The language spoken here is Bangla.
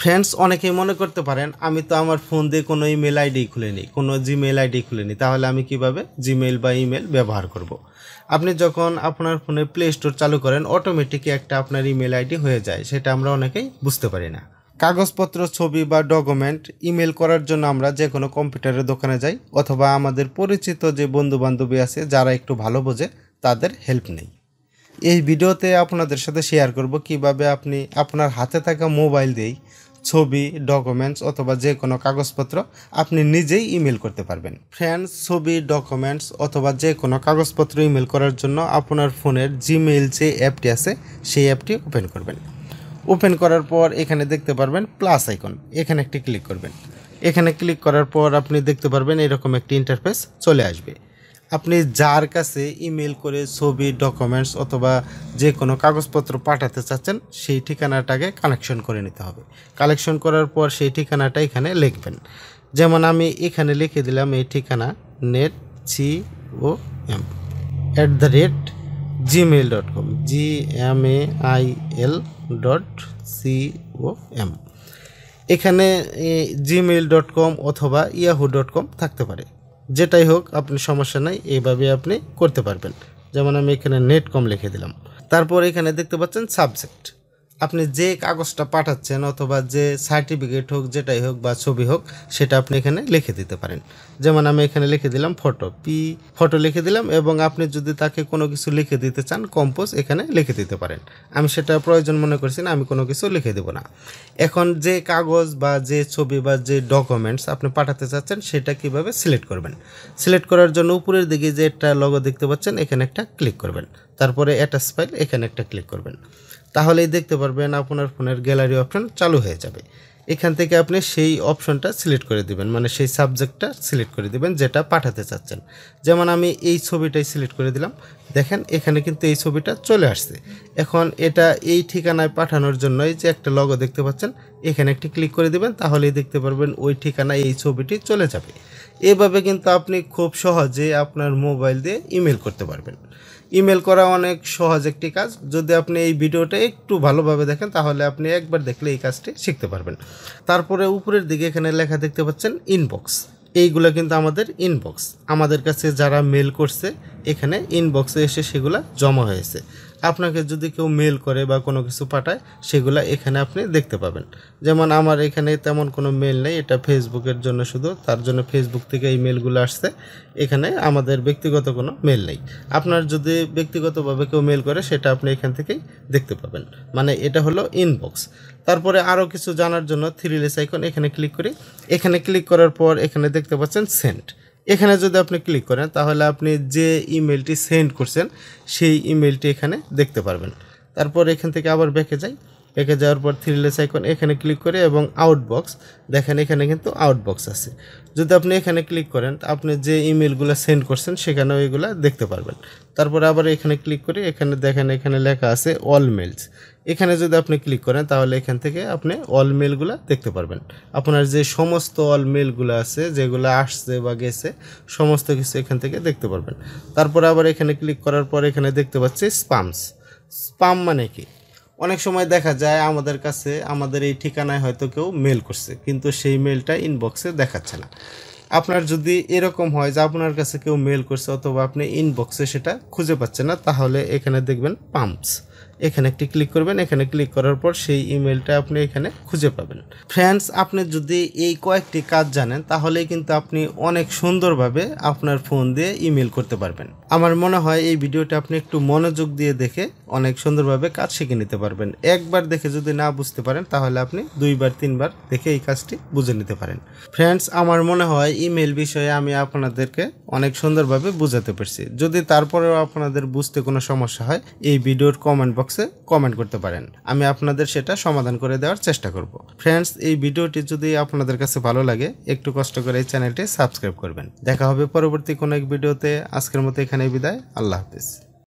ফ্রেন্ডস অনেকেই মনে করতে পারেন আমি তো আমার ফোন দিয়ে কোনো ইমেল আইডি খুলিনি কোনো জিমেল আইডি খুলিনি তাহলে আমি কিভাবে জিমেল বা ইমেল ব্যবহার করব। আপনি যখন আপনার ফোনে প্লে স্টোর চালু করেন অটোমেটিক একটা আপনার ইমেল আইডি হয়ে যায় সেটা আমরা অনেকেই বুঝতে পারি না কাগজপত্র ছবি বা ডকুমেন্ট ইমেল করার জন্য আমরা যে কোনো কম্পিউটারের দোকানে যাই অথবা আমাদের পরিচিত যে বন্ধুবান্ধবী আছে যারা একটু ভালো বোঝে তাদের হেল্প নেই এই ভিডিওতে আপনাদের সাথে শেয়ার করব কিভাবে আপনি আপনার হাতে থাকা মোবাইল দিয়েই ছবি ডকুমেন্টস অথবা যে কোনো কাগজপত্র আপনি নিজেই ইমেল করতে পারবেন ফ্রেন্ডস ছবি ডকুমেন্টস অথবা যে কোনো কাগজপত্র ইমেল করার জন্য আপনার ফোনের জিমেইল যে অ্যাপটি আছে সেই অ্যাপটি ওপেন করবেন ওপেন করার পর এখানে দেখতে পারবেন প্লাস আইকন এখানে একটি ক্লিক করবেন এখানে ক্লিক করার পর আপনি দেখতে পারবেন এরকম একটি ইন্টারফেস চলে আসবে আপনি যার কাছে ইমেল করে ছবি ডকুমেন্টস অথবা যে কোনো কাগজপত্র পাঠাতে চাচ্ছেন সেই ঠিকানাটাকে কালেকশন করে নিতে হবে কালেকশন করার পর সেই ঠিকানাটা এখানে লিখবেন যেমন আমি এখানে লিখে দিলাম এই ঠিকানা net C O M at the rate Gmail dot com G M A I L dot C O M এখানে জিমেল ডট কম অথবা ইয়াহু ডট কম থাকতে পারে যেটাই হোক আপনি সমস্যা নাই এইভাবে আপনি করতে পারবেন যেমন আমি এখানে নেট কম লিখে দিলাম তারপর এখানে দেখতে পাচ্ছেন সাবজেক্ট আপনি যে কাগজটা পাঠাচ্ছেন অথবা যে সার্টিফিকেট হোক যেটাই হোক বা ছবি হোক সেটা আপনি এখানে লিখে দিতে পারেন যেমন আমি এখানে লিখে দিলাম ফটো পি ফটো লিখে দিলাম এবং আপনি যদি তাকে কোনো কিছু লিখে দিতে চান কম্পোজ এখানে লিখে দিতে পারেন আমি সেটা প্রয়োজন মনে করছি না আমি কোনো কিছু লিখে দেব না এখন যে কাগজ বা যে ছবি বা যে ডকুমেন্টস আপনি পাঠাতে চাচ্ছেন সেটা কিভাবে সিলেক্ট করবেন সিলেক্ট করার জন্য উপরের দিকে যে একটা লগো দেখতে পাচ্ছেন এখানে একটা ক্লিক করবেন তারপরে অ্যাটাচ ফাইল এখানে একটা ক্লিক করবেন তাহলেই দেখতে পারবেন আপনার ফোনের গ্যালারি অপশন চালু হয়ে যাবে এখান থেকে আপনি সেই অপশনটা সিলেক্ট করে দিবেন মানে সেই সাবজেক্টটা সিলেক্ট করে দিবেন যেটা পাঠাতে চাচ্ছেন যেমন আমি এই ছবিটাই সিলেক্ট করে দিলাম দেখেন এখানে কিন্তু এই ছবিটা চলে আসছে এখন এটা এই ঠিকানায় পাঠানোর জন্যই যে একটা লগো দেখতে পাচ্ছেন এখানে একটি ক্লিক করে দিবেন তাহলেই দেখতে পারবেন ওই ঠিকানায় এই ছবিটি চলে যাবে এভাবে কিন্তু আপনি খুব সহজে আপনার মোবাইল দিয়ে ইমেল করতে পারবেন ইমেল করা অনেক সহজ একটি কাজ যদি আপনি এই ভিডিওটা একটু ভালোভাবে দেখেন তাহলে আপনি একবার দেখলে এই কাজটি শিখতে পারবেন তারপরে উপরের দিকে এখানে লেখা দেখতে পাচ্ছেন ইনবক্স এইগুলো কিন্তু আমাদের ইনবক্স আমাদের কাছে যারা মেল করছে এখানে ইনবক্সে এসে সেগুলো জমা হয়েছে আপনাকে যদি কেউ মেল করে বা কোনো কিছু পাঠায় সেগুলো এখানে আপনি দেখতে পাবেন যেমন আমার এখানে তেমন কোনো মেল নেই এটা ফেসবুকের জন্য শুধু তার জন্য ফেসবুক থেকে এই মেলগুলো আসছে এখানে আমাদের ব্যক্তিগত কোনো মেল নেই আপনার যদি ব্যক্তিগতভাবে কেউ মেল করে সেটা আপনি এখান থেকেই দেখতে পাবেন মানে এটা হলো ইনবক্স তারপরে আরও কিছু জানার জন্য থ্রি লেস আইকন এখানে ক্লিক করি এখানে ক্লিক করার পর এখানে দেখতে পাচ্ছেন সেন্ট এখানে যদি আপনি ক্লিক করেন তাহলে আপনি যে ইমেলটি সেন্ড করছেন সেই ইমেলটি এখানে দেখতে পারবেন তারপর এখান থেকে আবার ব্যাকে যাই পেকে যাওয়ার পর থ্রি লেস আইকন এখানে ক্লিক করে এবং আউটবক্স দেখেন এখানে কিন্তু আউটবক্স আছে যদি আপনি এখানে ক্লিক করেন আপনি যে ইমেলগুলো সেন্ড করছেন সেখানে ওইগুলো দেখতে পারবেন তারপর আবার এখানে ক্লিক করে এখানে দেখেন এখানে লেখা আছে অল মেলস এখানে যদি আপনি ক্লিক করেন তাহলে এখান থেকে আপনি অল মেলগুলো দেখতে পারবেন আপনার যে সমস্ত অল মেলগুলো আছে যেগুলো আসছে বা গেছে সমস্ত কিছু এখান থেকে দেখতে পারবেন তারপর আবার এখানে ক্লিক করার পর এখানে দেখতে পাচ্ছি স্পামস স্পাম মানে কি অনেক সময় দেখা যায় আমাদের কাছে আমাদের এই ঠিকানায় হয়তো কেউ মেল করছে কিন্তু সেই মেলটা ইনবক্সে দেখাচ্ছে না আপনার যদি এরকম হয় যে আপনার কাছে কেউ মেল করছে অথবা আপনি ইনবক্সে সেটা খুঁজে পাচ্ছেন না তাহলে এখানে দেখবেন পাম্পস এখানে একটি ক্লিক করবেন এখানে ক্লিক করার পর সেই ইমেলটা আপনি এখানে খুঁজে পাবেন ফ্রেন্ডস আপনি যদি এই কয়েকটি কাজ জানেন তাহলে কিন্তু আপনি অনেক সুন্দরভাবে আপনার ফোন দিয়ে ইমেল করতে পারবেন আমার মনে হয় এই ভিডিওটা আপনি একটু মনোযোগ দিয়ে দেখে অনেক সুন্দরভাবে কাজ শিখে নিতে পারবেন একবার দেখে যদি না বুঝতে পারেন তাহলে আপনি দুইবার তিনবার দেখে এই কাজটি বুঝে নিতে পারেন ফ্রেন্ডস আমার মনে হয় ইমেল বিষয়ে আমি আপনাদেরকে অনেক সুন্দরভাবে বুঝাতে পারছি যদি তারপরেও আপনাদের বুঝতে কোনো সমস্যা হয় এই ভিডিওর কমেন্ট বক্স বক্সে কমেন্ট করতে পারেন আমি আপনাদের সেটা সমাধান করে দেওয়ার চেষ্টা করব ফ্রেন্ডস এই ভিডিওটি যদি আপনাদের কাছে ভালো লাগে একটু কষ্ট করে এই চ্যানেলটি সাবস্ক্রাইব করবেন দেখা হবে পরবর্তী কোনো এক ভিডিওতে আজকের মতো এখানে বিদায় আল্লাহ হাফিজ